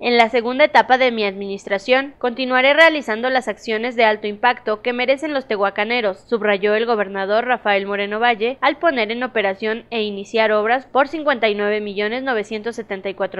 En la segunda etapa de mi administración, continuaré realizando las acciones de alto impacto que merecen los tehuacaneros, subrayó el gobernador Rafael Moreno Valle al poner en operación e iniciar obras por 59 millones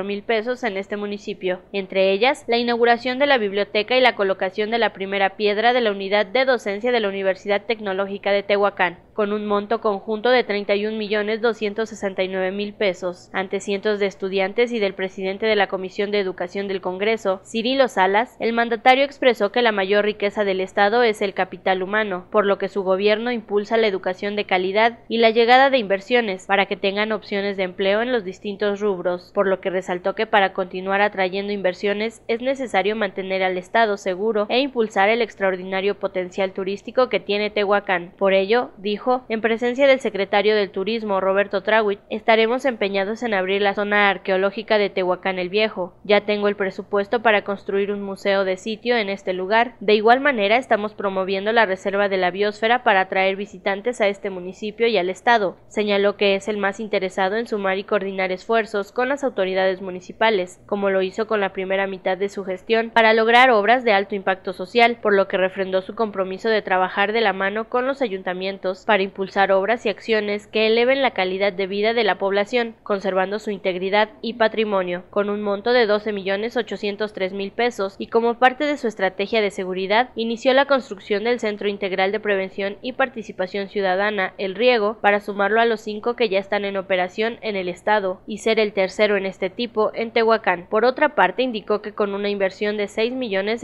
mil pesos en este municipio, entre ellas la inauguración de la biblioteca y la colocación de la primera piedra de la unidad de docencia de la Universidad Tecnológica de Tehuacán con un monto conjunto de 31.269.000 pesos, ante cientos de estudiantes y del presidente de la Comisión de Educación del Congreso, Cirilo Salas, el mandatario expresó que la mayor riqueza del Estado es el capital humano, por lo que su gobierno impulsa la educación de calidad y la llegada de inversiones para que tengan opciones de empleo en los distintos rubros, por lo que resaltó que para continuar atrayendo inversiones es necesario mantener al Estado seguro e impulsar el extraordinario potencial turístico que tiene Tehuacán. Por ello, dijo en presencia del secretario del Turismo, Roberto Trawit, estaremos empeñados en abrir la zona arqueológica de Tehuacán el Viejo. Ya tengo el presupuesto para construir un museo de sitio en este lugar. De igual manera, estamos promoviendo la reserva de la biosfera para atraer visitantes a este municipio y al Estado. Señaló que es el más interesado en sumar y coordinar esfuerzos con las autoridades municipales, como lo hizo con la primera mitad de su gestión, para lograr obras de alto impacto social, por lo que refrendó su compromiso de trabajar de la mano con los ayuntamientos para impulsar obras y acciones que eleven la calidad de vida de la población, conservando su integridad y patrimonio, con un monto de $12.803.000 millones pesos y como parte de su estrategia de seguridad, inició la construcción del Centro Integral de Prevención y Participación Ciudadana, El Riego, para sumarlo a los cinco que ya están en operación en el estado y ser el tercero en este tipo en Tehuacán. Por otra parte, indicó que con una inversión de $6.608.000 millones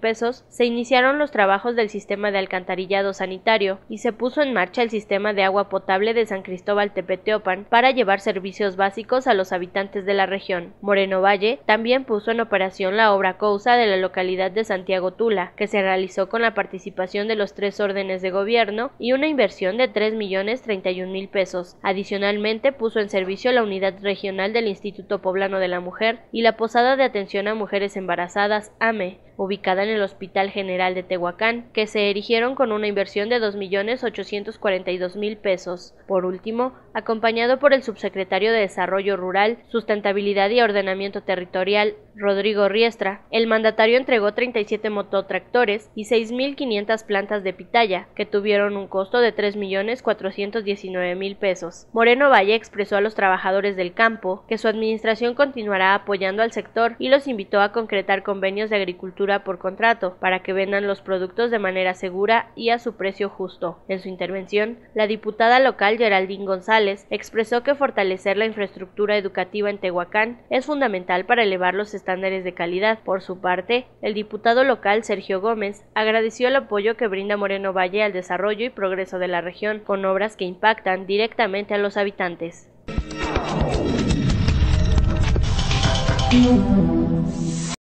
pesos se iniciaron los trabajos del sistema de alcantarillado sanitario y se puso puso en marcha el sistema de agua potable de San Cristóbal Tepeteopan para llevar servicios básicos a los habitantes de la región. Moreno Valle también puso en operación la obra causa de la localidad de Santiago Tula, que se realizó con la participación de los tres órdenes de gobierno y una inversión de tres millones 31 mil pesos. Adicionalmente puso en servicio la unidad regional del Instituto Poblano de la Mujer y la Posada de Atención a Mujeres Embarazadas AME, ubicada en el Hospital General de Tehuacán, que se erigieron con una inversión de 2.842.000 pesos. Por último, acompañado por el subsecretario de Desarrollo Rural, Sustentabilidad y Ordenamiento Territorial, Rodrigo Riestra, el mandatario entregó 37 mototractores y 6.500 plantas de pitaya, que tuvieron un costo de 3.419.000 pesos. Moreno Valle expresó a los trabajadores del campo que su administración continuará apoyando al sector y los invitó a concretar convenios de agricultura por contrato para que vendan los productos de manera segura y a su precio justo. En su intervención, la diputada local Geraldine González expresó que fortalecer la infraestructura educativa en Tehuacán es fundamental para elevar los estándares de calidad. Por su parte, el diputado local Sergio Gómez agradeció el apoyo que brinda Moreno Valle al desarrollo y progreso de la región, con obras que impactan directamente a los habitantes.